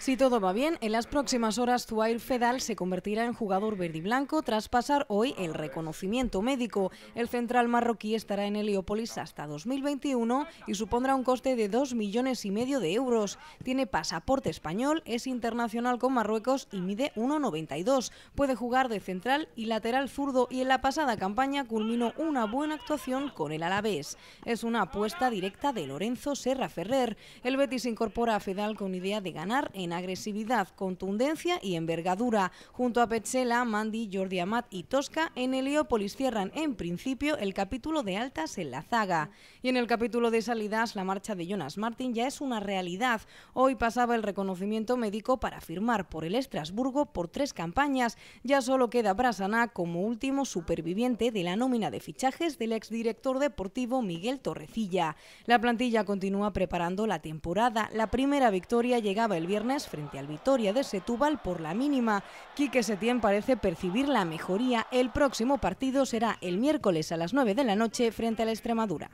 Si todo va bien, en las próximas horas Zuair Fedal se convertirá en jugador verde y blanco tras pasar hoy el reconocimiento médico. El central marroquí estará en Heliópolis hasta 2021 y supondrá un coste de 2 millones y medio de euros. Tiene pasaporte español, es internacional con Marruecos y mide 1,92. Puede jugar de central y lateral zurdo y en la pasada campaña culminó una buena actuación con el Alavés. Es una apuesta directa de Lorenzo Serra Ferrer. El Betis incorpora a Fedal con idea de ganar en agresividad, contundencia y envergadura. Junto a Petzela, Mandy, Jordi Amat y Tosca, en Heliópolis cierran en principio el capítulo de altas en la zaga. Y en el capítulo de salidas, la marcha de Jonas Martin ya es una realidad. Hoy pasaba el reconocimiento médico para firmar por el Estrasburgo por tres campañas. Ya solo queda Brasana como último superviviente de la nómina de fichajes del exdirector deportivo Miguel Torrecilla. La plantilla continúa preparando la temporada. La primera victoria llegaba el viernes frente al Vitoria de Setúbal por la mínima. Quique Setién parece percibir la mejoría. El próximo partido será el miércoles a las 9 de la noche frente a la Extremadura.